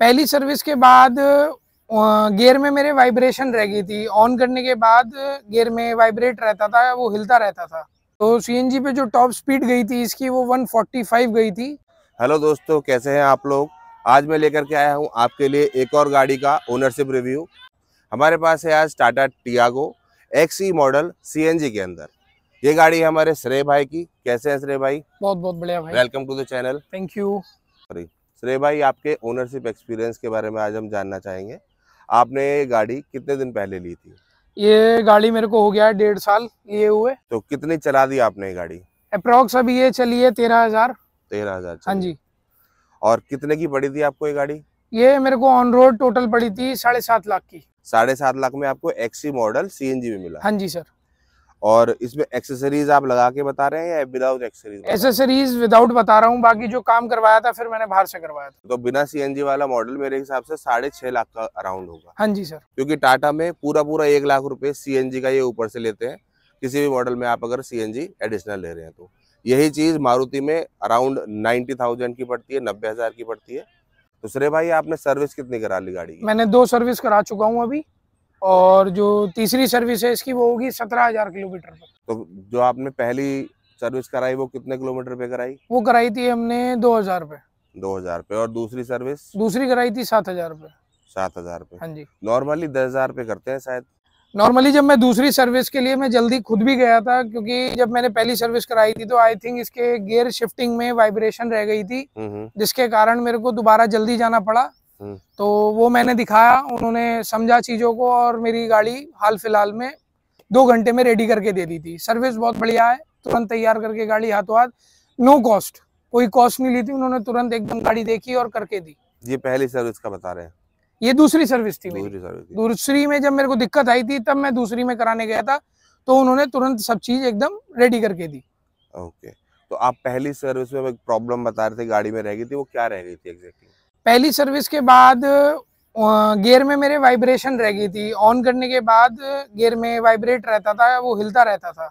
पहली सर्विस के बाद गियर में मेरे वाइब्रेशन रह गई थी ऑन करने के बाद गियर में वाइब्रेट रहता था वो हिलता रहता था तो सी पे जो टॉप स्पीड गई थी इसकी वो 145 गई थी हेलो दोस्तों कैसे हैं आप लोग आज मैं लेकर के आया हूं आपके लिए एक और गाड़ी का ओनरशिप रिव्यू हमारे पास है आज टाटा टियागो एक्स मॉडल सी के अंदर ये गाड़ी है हमारे श्रेय भाई की कैसे है श्रेय भाई बहुत बहुत बढ़िया भाई welcome to the channel thank you Shrey भाई आपके ओनरशिप एक्सपीरियंस के बारे में आज हम जानना चाहेंगे आपने ये गाड़ी कितने दिन पहले ली थी ये गाड़ी मेरे को हो गया है डेढ़ साल लिए हुए तो कितनी चला दी आपने गाड़ी अप्रोक्स अभी ये चली है तेरह हजार तेरह हजार हाँ जी और कितने की पड़ी थी आपको ये गाड़ी ये मेरे को ऑन रोड टोटल पड़ी थी साढ़े सात लाख की साढ़े सात लाख में आपको एक्सी मॉडल सी भी मिला हाँ जी सर और इसमें एक्सेसरीज आप लगा के बता रहे हैं या विदाउट एक्सेसरीज एक्सेसरीज विदाउट बता रहा हूँ बाकी जो काम करवाया था फिर मैंने बाहर से करवाया था तो बिना सीएनजी वाला मॉडल मेरे हिसाब से साढ़े छह लाख का अराउंड होगा हाँ जी सर क्योंकि टाटा में पूरा पूरा एक लाख रुपए सी का ये ऊपर से लेते हैं किसी भी मॉडल में आप अगर सी एडिशनल ले रहे हैं तो यही चीज मारुति में अराउंड नाइनटी की पड़ती है नब्बे की पड़ती है दूसरे तो भाई आपने सर्विस कितनी करा ली गाड़ी मैंने दो सर्विस करा चुका हूँ अभी और जो तीसरी सर्विस है इसकी वो होगी सत्रह हजार किलोमीटर पर तो जो आपने पहली सर्विस कराई वो कितने किलोमीटर पे कराई वो कराई थी हमने दो हजार पे दो हजार पे और दूसरी सर्विस दूसरी कराई थी सात हजार पे सात हजार पे हाँ जी नॉर्मली दस हजार पे करते हैं शायद नॉर्मली जब मैं दूसरी सर्विस के लिए मैं जल्दी खुद भी गया था क्योंकि जब मैंने पहली सर्विस कराई थी तो आई थिंक इसके गियर शिफ्टिंग में वाइब्रेशन रह गई थी हम्म, हम्म। जिसके कारण मेरे को दोबारा जल्दी जाना पड़ा हम्म। तो वो मैंने दिखाया उन्होंने समझा चीज़ों को और मेरी गाड़ी हाल फिलहाल में दो घंटे में रेडी करके दे दी थी सर्विस बहुत बढ़िया है तुरंत तैयार करके गाड़ी हाथों हाथ नो कॉस्ट कोई कॉस्ट नहीं ली थी उन्होंने तुरंत एकदम गाड़ी देखी और करके दी ये पहली सर्विस का बता रहे हैं ये दूसरी सर्विस थी दूसरी सर्विस दूसरी में जब मेरे को दिक्कत आई थी तब मैं दूसरी में कराने गया था तो उन्होंने तुरंत सब चीज एकदम रेडी करके दी ओके तो आप पहली सर्विस में प्रॉब्लम बता रहे थे गाड़ी में रह गई थी वो क्या रह गई थी एग्जैक्टली पहली सर्विस के बाद गेयर में मेरे वाइब्रेशन रह गई थी ऑन करने के बाद गेयर में वाइब्रेट रहता था वो हिलता रहता था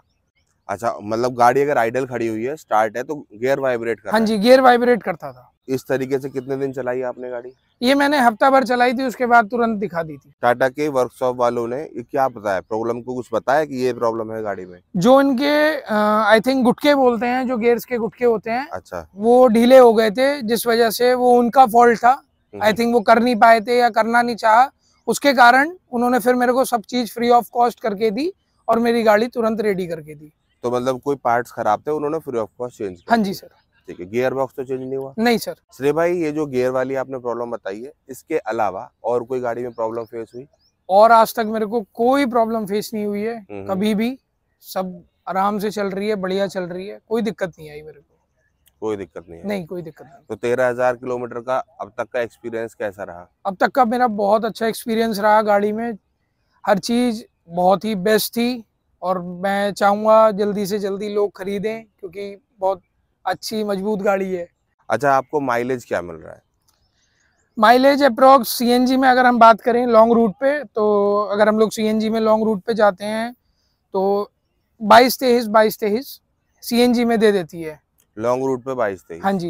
अच्छा मतलब गाड़ी अगर आइडल खड़ी हुई है स्टार्ट है तो गेयर वाइब्रेट करता हाँ जी गेयर वाइब्रेट करता था इस तरीके से कितने दिन चलाई आपने गाड़ी ये मैंने हफ्ता भर चलाई थी उसके बाद तुरंत दिखा दी थी टाटा के वर्कशॉप वालों ने ये क्या बताया प्रॉब्लम को कुछ बताया कि ये प्रॉब्लम है गाड़ी में जो इनके आई थिंक गुटके बोलते हैं जो गेयर्स के गुटके होते हैं अच्छा वो ढीले हो गए थे जिस वजह से वो उनका फॉल्ट था आई थिंक हम्म। वो कर नहीं पाए थे या करना नहीं चाह उसके कारण उन्होंने फिर मेरे को सब चीज फ्री ऑफ कॉस्ट करके दी और मेरी गाड़ी तुरंत रेडी करके दी तो मतलब कोई पार्ट्स खराब थे उन्होंने फ्री ऑफ कॉस्ट चेंज हाँ जी सर ठीक है गियर बॉक्स तो चेंज नहीं हुआ नहीं सर श्रे भाई ये जो गियर वाली आपने प्रॉब्लम बताई है इसके अलावा और कोई गाड़ी में प्रॉब्लम फेस हुई और आज तक मेरे को कोई प्रॉब्लम फेस नहीं हुई है हम्म, हम्म। कभी भी सब आराम से चल रही है बढ़िया चल रही है कोई दिक्कत नहीं आई मेरे को कोई दिक्कत नहीं है। नहीं कोई दिक्कत नहीं तो तेरह हजार किलोमीटर का अब तक का एक्सपीरियंस कैसा रहा अब तक का मेरा बहुत अच्छा एक्सपीरियंस रहा गाड़ी में हर चीज बहुत ही बेस्ट थी और मैं चाहूंगा जल्दी से जल्दी लोग खरीदें क्योंकि बहुत अच्छी मजबूत गाड़ी है अच्छा आपको माइलेज क्या मिल रहा है माइलेज अप्रोक्स सीएनजी में अगर हम बात करें लॉन्ग रूट पे तो अगर हम लोग सीएनजी में लॉन्ग रूट पे जाते हैं तो बाईस तेईस बाईस तेईस सीएनजी में दे देती है लॉन्ग रूट पे बाईस तेईस हाँ जी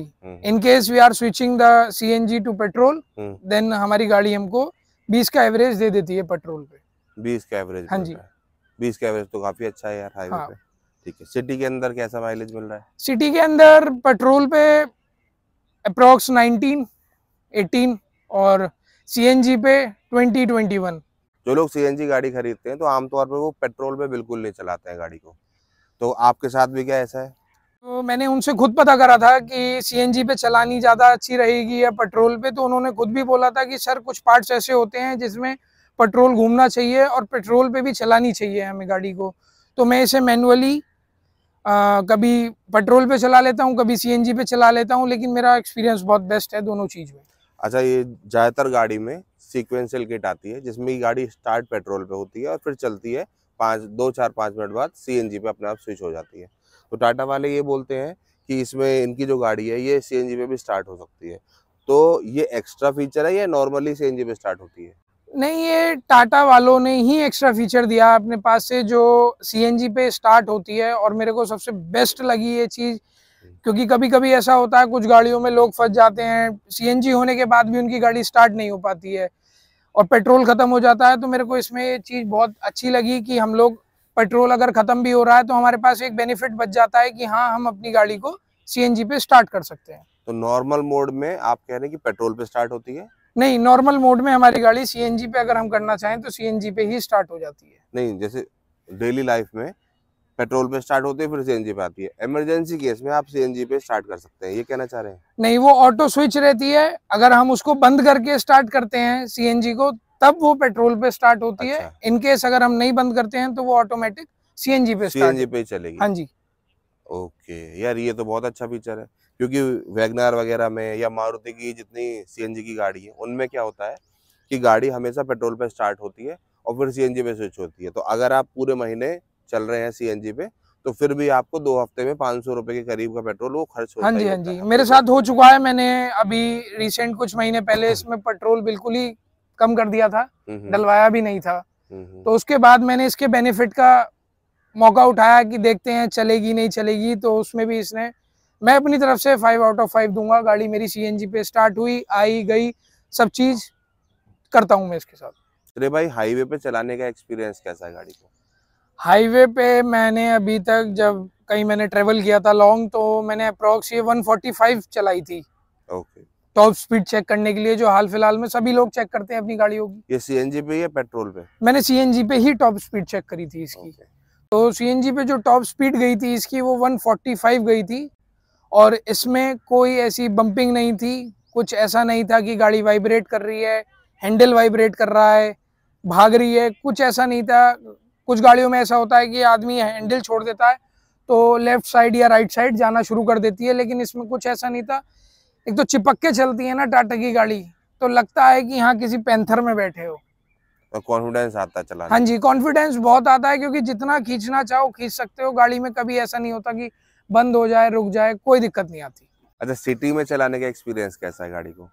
in case we are switching the CNG to petrol then हमारी गाड़ी हमको बीस का एवरेज दे देती है पेट्रोल पे बीस का एवरेज हाँ जी बीस का एवरेज तो काफी अच्छा है यार हाईवे हाँ, पे ठीक है सिटी के अंदर कैसा माइलेज मिल रहा है सिटी के अंदर पेट्रोल पे अप्रोक्स 19, 18 और सीएनजी पे 20, 21 जो लोग सीएनजी गाड़ी खरीदते हैं तो आमतौर पे वो पेट्रोल पे बिल्कुल नहीं चलाते हैं गाड़ी को तो आपके साथ भी क्या ऐसा है तो मैंने उनसे खुद पता करा था कि सीएनजी पे चलानी ज़्यादा अच्छी रहेगी या पेट्रोल पे तो उन्होंने खुद भी बोला था कि सर कुछ पार्ट्स ऐसे होते हैं जिसमें पेट्रोल घूमना चाहिए और पेट्रोल पे भी चलानी चाहिए हमें गाड़ी को तो मैं इसे मैनुअली आ, कभी पेट्रोल पे चला लेता हूँ कभी सीएनजी पे चला लेता हूँ लेकिन मेरा एक्सपीरियंस बहुत बेस्ट है दोनों चीज़ में अच्छा ये ज़्यादातर गाड़ी में सीक्वेंशियल किट आती है जिसमें गाड़ी स्टार्ट पेट्रोल पे होती है और फिर चलती है पाँच दो चार पाँच मिनट बाद सी पे अपने आप स्विच हो जाती है तो टाटा वाले ये बोलते हैं कि इसमें इनकी जो गाड़ी है ये सी पे भी स्टार्ट हो सकती है तो ये एक्स्ट्रा फीचर है या नॉर्मली सी पे स्टार्ट होती है नहीं ये टाटा वालों ने ही एक्स्ट्रा फीचर दिया अपने पास से जो सी पे स्टार्ट होती है और मेरे को सबसे बेस्ट लगी ये चीज़ क्योंकि कभी कभी ऐसा होता है कुछ गाड़ियों में लोग फंस जाते हैं सी होने के बाद भी उनकी गाड़ी स्टार्ट नहीं हो पाती है और पेट्रोल ख़त्म हो जाता है तो मेरे को इसमें ये चीज़ बहुत अच्छी लगी कि हम लोग पेट्रोल अगर ख़त्म भी हो रहा है तो हमारे पास एक बेनिफिट बच जाता है कि हाँ हम अपनी गाड़ी को सी पे स्टार्ट कर सकते हैं तो नॉर्मल मोड में आप कह रहे हैं कि पेट्रोल पे स्टार्ट होती है नहीं नॉर्मल मोड में हमारी गाड़ी सी पे अगर हम करना चाहें तो सी पे ही स्टार्ट हो जाती है नहीं जैसे डेली लाइफ में पेट्रोल पे स्टार्ट होते हैं फिर सीएनजी पे आती है इमरजेंसी केस में आप सीएनजी पे स्टार्ट कर सकते हैं ये कहना चाह रहे हैं नहीं वो ऑटो स्विच रहती है अगर हम उसको बंद करके स्टार्ट करते हैं सीएनजी को तब वो पेट्रोल पे स्टार्ट होती अच्छा। है इनकेस अगर हम नहीं बंद करते हैं तो वो ऑटोमेटिक सीएनजी पे सीएनजी पे चलेगी हाँ जी ओके यार ये तो बहुत अच्छा फीचर है क्योंकि वैगनार वगैरह में या मारुति की जितनी सी की गाड़ी है उनमें क्या होता है कि गाड़ी हमेशा पेट्रोल पर पे स्टार्ट होती है और फिर सीएनजी पे स्विच होती है तो अगर आप पूरे महीने चल रहे हैं सीएनजी पे तो फिर भी आपको दो हफ्ते में पाँच सौ रुपए के करीब का पेट्रोल वो खर्च होता हाँ जी हाँ जी मेरे साथ हो चुका है मैंने अभी रिसेंट कुछ महीने पहले इसमें पेट्रोल बिल्कुल ही कम कर दिया था हम्म, हम्म। डलवाया भी नहीं था हम्म, तो उसके बाद मैंने इसके बेनिफिट का मौका उठाया कि देखते हैं चलेगी नहीं चलेगी तो उसमें भी इसने मैं अपनी तरफ से फाइव आउट ऑफ फाइव दूंगा गाड़ी मेरी सी पे स्टार्ट हुई आई गई सब चीज़ करता हूँ मैं इसके साथ अरे भाई हाईवे पे चलाने का एक्सपीरियंस कैसा है गाड़ी को हाईवे पे मैंने अभी तक जब कहीं मैंने ट्रेवल किया था लॉन्ग तो मैंने अप्रोक्स ये 145 चलाई थी ओके टॉप स्पीड चेक करने के लिए जो हाल फिलहाल में सभी लोग चेक करते हैं अपनी गाड़ियों की ये सीएनजी पे या पेट्रोल पे मैंने सीएनजी पे ही टॉप स्पीड चेक करी थी इसकी okay. तो सीएनजी पे जो टॉप स्पीड गई थी इसकी वो 145 गई थी और इसमें कोई ऐसी बम्पिंग नहीं थी कुछ ऐसा नहीं था कि गाड़ी वाइब्रेट कर रही है हैंडल वाइब्रेट कर रहा है भाग रही है कुछ ऐसा नहीं था कुछ गाड़ियों में ऐसा होता है कि आदमी हैंडल छोड़ देता है तो लेफ़्ट साइड या राइट साइड जाना शुरू कर देती है लेकिन इसमें कुछ ऐसा नहीं था एक तो चिपक के चलती है ना टाटा की गाड़ी तो लगता है कि यहाँ किसी पैंथर में बैठे हो तो कॉन्फिडेंस आता चला हाँ जी कॉन्फिडेंस बहुत आता है क्योंकि जितना खींचना चाहो खींच सकते हो गाड़ी में कभी ऐसा नहीं होता कि बंद हो जाए रुक जाए कोई दिक्कत नहीं आती अच्छा सिटी में चलाने का एक्सपीरियंस कैसा है गाड़ी को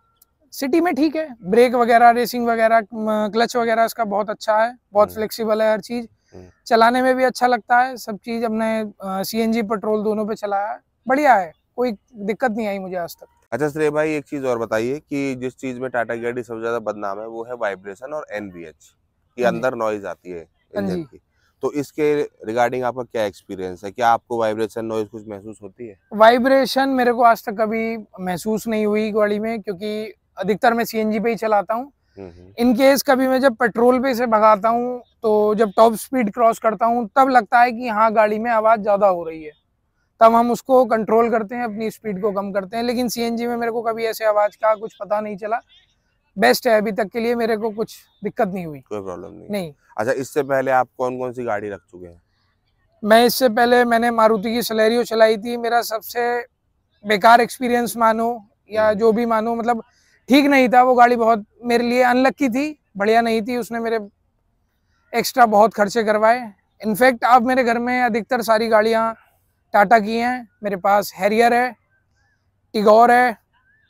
सिटी में ठीक है ब्रेक वगैरह रेसिंग वगैरह क्लच वगैरह इसका बहुत अच्छा है बहुत फ्लेक्सिबल हम्म। है हर चीज हम्म। चलाने में भी अच्छा लगता है सब चीज हमने सी एन पेट्रोल दोनों पे चलाया बढ़िया है कोई दिक्कत नहीं आई मुझे आज तक अच्छा श्रेय भाई एक चीज और बताइए कि जिस चीज में टाटा गाड़ी सबसे ज्यादा बदनाम है वो है वाइब्रेशन और एनबीएच की हाँ अंदर नॉइज आती है इंजन हाँ की तो इसके रिगार्डिंग आपका क्या एक्सपीरियंस है क्या आपको वाइब्रेशन नॉइज कुछ महसूस होती है वाइब्रेशन मेरे को आज तक कभी महसूस नहीं हुई गाड़ी में क्योंकि अधिकतर मैं सीएनजी पे ही चलाता हूँ इन हम्म, केस हम्म। कभी मैं जब पेट्रोल पे से भगाता हूँ तो जब टॉप स्पीड क्रॉस करता हूँ तब लगता है कि हाँ गाड़ी में आवाज़ ज़्यादा हो रही है तब हम उसको कंट्रोल करते हैं अपनी स्पीड को कम करते हैं लेकिन सीएनजी में मेरे को कभी ऐसे आवाज़ का कुछ पता नहीं चला बेस्ट है अभी तक के लिए मेरे को कुछ दिक्कत नहीं हुई कोई प्रॉब्लम नहीं नहीं अच्छा इससे पहले आप कौन कौन सी गाड़ी रख चुके हैं मैं इससे पहले मैंने मारुति की सलेरियो चलाई थी मेरा सबसे बेकार एक्सपीरियंस मानो या हम्म। जो भी मानो मतलब ठीक नहीं था वो गाड़ी बहुत मेरे लिए अनलक्की थी बढ़िया नहीं थी उसने मेरे एक्स्ट्रा बहुत खर्चे करवाए इनफैक्ट अब मेरे घर में अधिकतर सारी गाड़ियाँ टाटा की हैं मेरे पास हैरियर है टिगोर है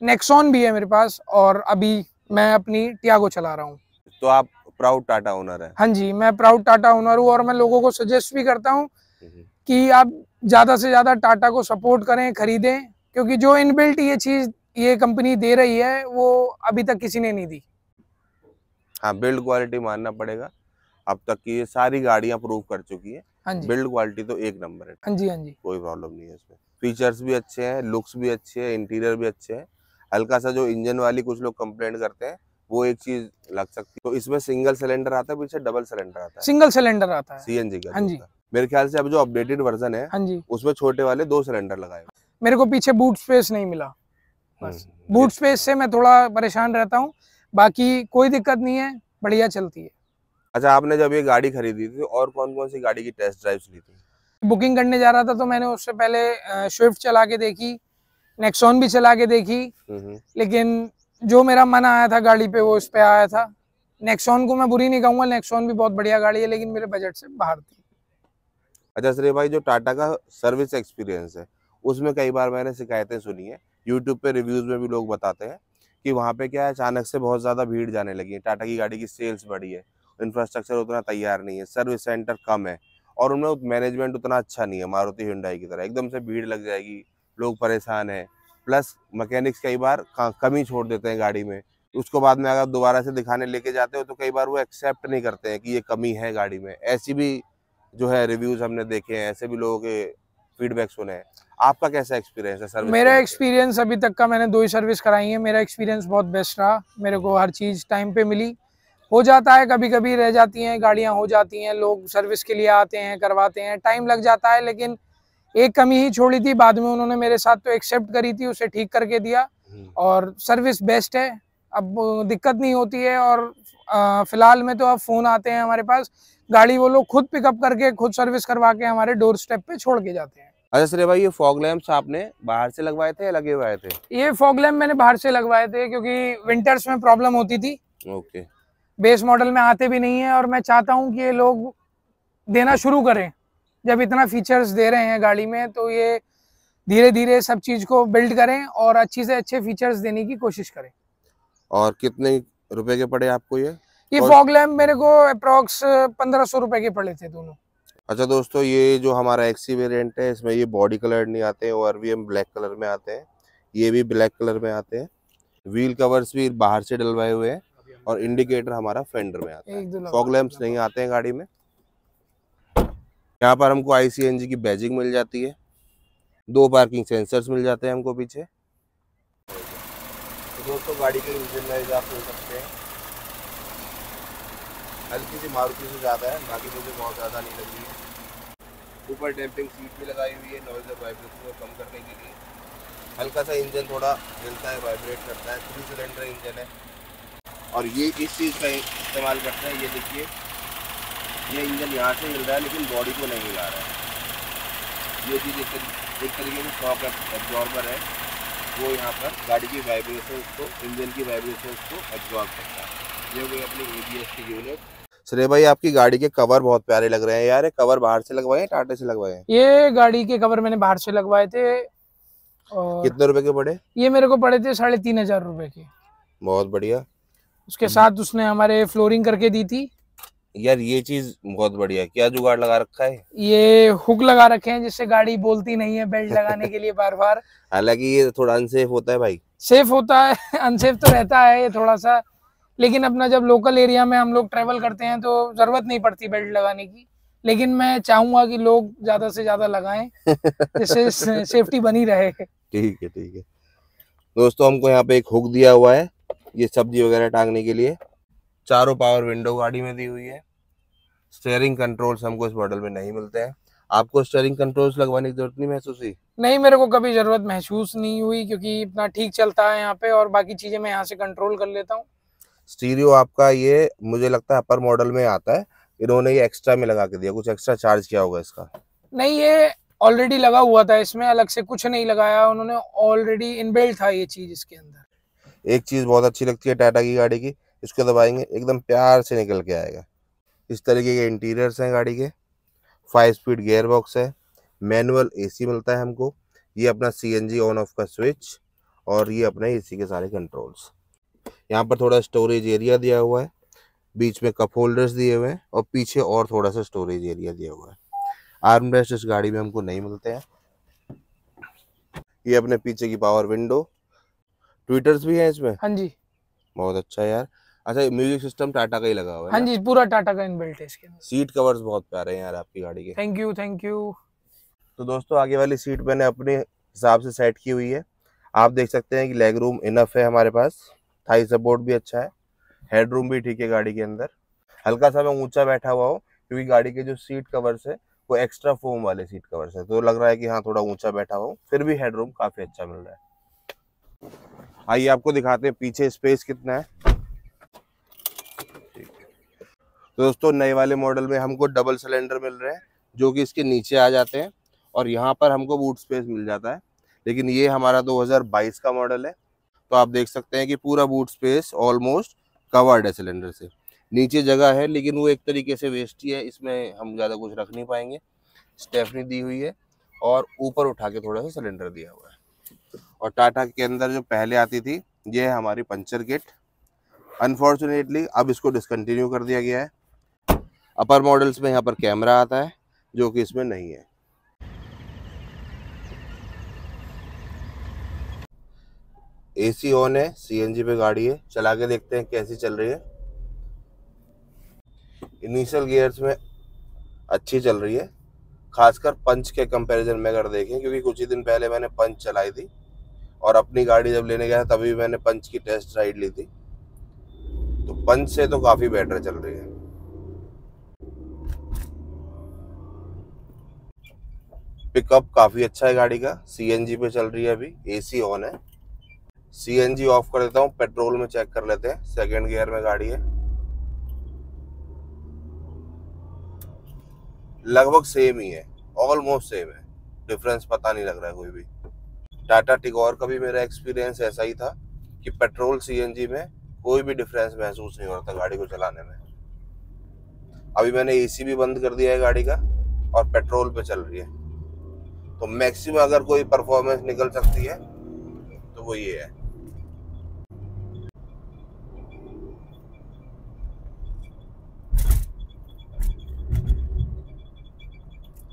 नेक्सॉन भी है मेरे पास और अभी मैं अपनी टियागो चला रहा हूँ तो आप प्राउड टाटा ओनर है हाँ जी मैं प्राउड टाटा ओनर हूँ और मैं लोगों को सजेस्ट भी करता हूँ हम्म। कि आप ज़्यादा से ज़्यादा टाटा को सपोर्ट करें खरीदें क्योंकि जो इनबिल्ट ये चीज़ ये कंपनी दे रही है वो अभी तक किसी ने नहीं दी हाँ बिल्ड क्वालिटी मानना पड़ेगा अब तक की ये सारी गाड़िया प्रूव कर चुकी है हाँ जी बिल्ड क्वालिटी तो एक नंबर है हाँ जी हाँ जी कोई प्रॉब्लम नहीं है इसमें फीचर्स भी अच्छे हैं लुक्स भी अच्छे हैं इंटीरियर भी अच्छे हैं हल्का सा जो इंजन वाली कुछ लोग कंप्लेंट करते हैं वो एक चीज लग सकती है तो इसमें सिंगल सिलेंडर आता है पीछे डबल सिलेंडर आता है सिंगल सिलेंडर आता है सीएनजी का हाँ जी मेरे ख्याल से अब जो अपडेटेड वर्जन है हाँ जी उसमें छोटे वाले दो सिलेंडर लगाए मेरे को पीछे बूट स्पेस नहीं मिला हम्म, बस बूट हम्म, स्पेस हम्म। से मैं थोड़ा परेशान रहता हूँ बाकी कोई दिक्कत नहीं है बढ़िया चलती है अच्छा आपने जब ये गाड़ी खरीदी थी तो और कौन कौन सी गाड़ी की टेस्ट ड्राइव ली थी बुकिंग करने जा रहा था तो मैंने उससे पहले स्विफ्ट चला के देखी नेक्सॉन भी चला के देखी हम्म। लेकिन जो मेरा मन आया था गाड़ी पे वो उस पर आया था नेक्सॉन को मैं बुरी नहीं कहूंगा नेक्सॉन भी बहुत बढ़िया गाड़ी है लेकिन मेरे बजट से बाहर थी अच्छा श्री भाई जो टाटा का सर्विस एक्सपीरियंस है उसमें कई बार मैंने शिकायतें सुनी है यूट्यूब पे रिव्यूज़ में भी लोग बताते हैं कि वहाँ पे क्या है अचानक से बहुत ज़्यादा भीड़ जाने लगी है टाटा की गाड़ी की सेल्स बढ़ी है इंफ्रास्ट्रक्चर उतना तैयार नहीं है सर्विस सेंटर कम है और उनमें मैनेजमेंट उतना अच्छा नहीं है मारुति हिंडाई की तरह एकदम से भीड़ लग जाएगी लोग परेशान हैं प्लस मैकेनिक्स कई बार कमी छोड़ देते हैं गाड़ी में उसको बाद में अगर दोबारा से दिखाने लेके जाते हो तो कई बार वो एक्सेप्ट नहीं करते हैं कि ये कमी है गाड़ी में ऐसी भी जो है रिव्यूज हमने देखे हैं ऐसे भी लोगों के फीडबैक सुने हैं आपका कैसा एक्सपीरियंस है सर मेरा एक्सपीरियंस अभी तक का मैंने दो ही सर्विस कराई है मेरा एक्सपीरियंस बहुत बेस्ट रहा मेरे को हर चीज़ टाइम पे मिली हो जाता है कभी कभी रह जाती हैं गाड़ियाँ हो जाती हैं लोग सर्विस के लिए आते हैं करवाते हैं टाइम लग जाता है लेकिन एक कमी ही छोड़ी थी बाद में उन्होंने मेरे साथ तो एक्सेप्ट करी थी उसे ठीक करके दिया हम्म। और सर्विस बेस्ट है अब दिक्कत नहीं होती है और फिलहाल में तो अब फ़ोन आते हैं हमारे पास गाड़ी वो लोग खुद पिकअप करके खुद सर्विस करवा के हमारे डोर स्टेप पे छोड़ के जाते हैं अच्छा सर भाई ये फॉग लैम्प्स आपने बाहर से लगवाए थे या लगे हुए थे ये फॉग लैम्प मैंने बाहर से लगवाए थे क्योंकि विंटर्स में प्रॉब्लम होती थी ओके बेस मॉडल में आते भी नहीं है और मैं चाहता हूँ कि ये लोग देना शुरू करें जब इतना फीचर्स दे रहे हैं गाड़ी में तो ये धीरे धीरे सब चीज़ को बिल्ड करें और अच्छी से अच्छे फीचर्स देने की कोशिश करें और कितने रुपए के पड़े आपको ये ये फॉग लैम्प मेरे को अप्रोक्स पंद्रह सौ रुपए के पड़े थे दोनों अच्छा दोस्तों ये जो हमारा एक्सी वेरियंट है इसमें ये बॉडी कलर नहीं आते हैं और भी ब्लैक कलर में आते हैं ये भी ब्लैक कलर में आते हैं व्हील कवर्स भी बाहर से डलवाए हुए हैं और इंडिकेटर हमारा फेंडर में आता है फॉग लैम्प नहीं आते हैं गाड़ी में यहाँ पर हमको आई की बैजिंग मिल जाती है दो पार्किंग सेंसर्स मिल जाते हैं हमको पीछे तो दोस्तों गाड़ी के इंजन में आप हो सकते हैं हल्की सी मारुति से ज़्यादा है बाकी मुझे बहुत ज़्यादा नहीं लगी है ऊपर डैम्पिंग सीट भी लगाई हुई है नॉइज़ और वाइब्रेशन को कम करने के लिए हल्का सा इंजन थोड़ा मिलता है वाइब्रेट करता है थ्री सिलेंडर इंजन है और ये इस चीज़ का इस्तेमाल करते हैं ये देखिए ये इंजन यहाँ से हिल रहा है लेकिन बॉडी को नहीं हिला रहा है ये चीज़ एक एक तरीके से शॉक एब्जॉर्बर है वो यहाँ पर गाड़ी की वाइब्रेशन को इंजन की वाइब्रेशन को एब्जॉर्ब करता है ये हुई अपनी ए बी एस की यूनिट सुरेश भाई आपकी गाड़ी के कवर बहुत प्यारे लग रहे हैं यार ये कवर बाहर से लगवाए टाटा से लगवाए ये गाड़ी के कवर मैंने बाहर से लगवाए थे और कितने रुपए के पड़े ये मेरे को पड़े थे साढ़े तीन हजार रूपए के बहुत बढ़िया उसके साथ उसने हमारे फ्लोरिंग करके दी थी यार ये चीज बहुत बढ़िया क्या जुगाड़ लगा रखा है ये हुक लगा रखे हैं जिससे गाड़ी बोलती नहीं है बेल्ट लगाने के लिए बार बार हालांकि ये थोड़ा अनसेफ होता है भाई सेफ होता है अनसेफ तो रहता है ये थोड़ा सा लेकिन अपना जब लोकल एरिया में हम लोग ट्रेवल करते हैं तो जरूरत नहीं पड़ती बेल्ट लगाने की लेकिन मैं चाहूंगा कि लोग ज्यादा से ज्यादा लगाएं जिससे सेफ्टी बनी रहे ठीक है ठीक है दोस्तों हमको यहाँ पे एक हुक दिया हुआ है ये सब्जी वगैरह टांगने के लिए चारों पावर विंडो गाड़ी में दी हुई है स्टेयरिंग कंट्रोल्स हमको इस मॉडल में नहीं मिलते हैं आपको स्टेयरिंग कंट्रोल्स लगवाने की जरूरत नहीं महसूस हुई नहीं मेरे को कभी जरूरत महसूस नहीं हुई क्योंकि इतना ठीक चलता है यहाँ पे और बाकी चीजें मैं यहाँ से कंट्रोल कर लेता हूँ स्टीरियो आपका ये मुझे लगता है अपर मॉडल में आता है इन्होंने ये एक्स्ट्रा में लगा के दिया कुछ एक्स्ट्रा चार्ज किया होगा इसका नहीं ये ऑलरेडी लगा हुआ था इसमें अलग से कुछ नहीं लगाया उन्होंने ऑलरेडी इनबिल्ट था ये चीज इसके अंदर एक चीज बहुत अच्छी लगती है टाटा की गाड़ी की इसको दबाएंगे एकदम प्यार से निकल के आएगा इस तरीके के इंटीरियर्स हैं गाड़ी के फाइव स्पीड गेयर बॉक्स है मैनुअल एसी मिलता है हमको ये अपना सीएनजी ऑन ऑफ का स्विच और ये अपने एसी के सारे कंट्रोल्स यहाँ पर थोड़ा स्टोरेज एरिया दिया हुआ है बीच में कप होल्डर्स दिए हुए हैं और पीछे और थोड़ा सा स्टोरेज एरिया दिया हुआ है आर्म रेस्ट इस गाड़ी में हमको नहीं मिलते हैं ये अपने पीछे की पावर विंडो ट्विटर्स भी हैं इसमें हाँ जी बहुत अच्छा यार अच्छा म्यूजिक सिस्टम टाटा का ही लगा हुआ है हाँ जी पूरा टाटा का इनबिल्ट है इसके अंदर सीट कवर्स बहुत प्यारे हैं यार आपकी गाड़ी के थैंक यू थैंक यू तो दोस्तों आगे वाली सीट मैंने अपने हिसाब से सेट की हुई है आप देख सकते हैं कि लेग रूम इनफ है हमारे पास थाई सपोर्ट भी अच्छा है हेड रूम भी ठीक है गाड़ी के अंदर हल्का सा मैं ऊंचा बैठा हुआ हूँ क्योंकि गाड़ी के जो सीट कवर्स है वो एक्स्ट्रा फोम वाले सीट कवर्स है तो लग रहा है कि हाँ थोड़ा ऊंचा बैठा हुआ हूँ फिर भी हेड रूम काफ़ी अच्छा मिल रहा है आइए आपको दिखाते हैं पीछे स्पेस कितना है तो दोस्तों नए वाले मॉडल में हमको डबल सिलेंडर मिल रहे हैं जो कि इसके नीचे आ जाते हैं और यहाँ पर हमको बूट स्पेस मिल जाता है लेकिन ये हमारा 2022 का मॉडल है तो आप देख सकते हैं कि पूरा बूट स्पेस ऑलमोस्ट कवर्ड है सिलेंडर से नीचे जगह है लेकिन वो एक तरीके से वेस्ट ही है इसमें हम ज़्यादा कुछ रख नहीं पाएंगे स्टेफनी दी हुई है और ऊपर उठा के थोड़ा सा सिलेंडर दिया हुआ है और टाटा के अंदर जो पहले आती थी ये है हमारी पंचर किट अनफॉर्चुनेटली अब इसको डिसकंटिन्यू कर दिया गया है अपर मॉडल्स में यहाँ पर कैमरा आता है जो कि इसमें नहीं है एसी ऑन है सीएनजी पे गाड़ी है चला के देखते हैं कैसी चल रही है इनिशियल गियर्स में अच्छी चल रही है खासकर पंच के कंपैरिजन में अगर देखें क्योंकि कुछ ही दिन पहले मैंने पंच चलाई थी और अपनी गाड़ी जब लेने गया तभी मैंने पंच की टेस्ट राइड ली थी तो पंच से तो काफ़ी बेटर चल रही है पिकअप काफ़ी अच्छा है गाड़ी का सी पे चल रही है अभी एसी ऑन है सी ऑफ कर देता हूँ पेट्रोल में चेक कर लेते हैं सेकेंड गियर में गाड़ी है लगभग सेम ही है ऑलमोस्ट सेम है डिफरेंस पता नहीं लग रहा है कोई भी टाटा टिगोर का भी मेरा एक्सपीरियंस ऐसा ही था कि पेट्रोल सीएनजी में कोई भी डिफरेंस महसूस नहीं हो रहा था गाड़ी को चलाने में अभी मैंने एसी भी बंद कर दिया है गाड़ी का और पेट्रोल पे चल रही है तो मैक्सिमम अगर कोई परफॉर्मेंस निकल सकती है तो वो ये है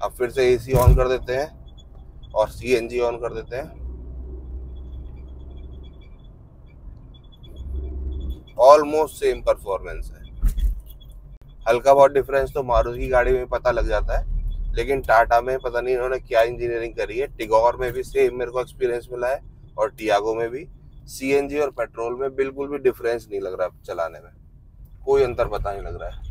अब फिर से एसी ऑन कर देते हैं और सीएनजी ऑन कर देते हैं ऑलमोस्ट सेम परफॉर्मेंस है हल्का बहुत डिफरेंस तो मारुति की गाड़ी में पता लग जाता है लेकिन टाटा में पता नहीं इन्होंने क्या इंजीनियरिंग करी है टिगोर में भी सेम मेरे को एक्सपीरियंस मिला है और टियागो में भी सी और पेट्रोल में बिल्कुल भी डिफरेंस नहीं लग रहा चलाने में कोई अंतर पता नहीं लग रहा है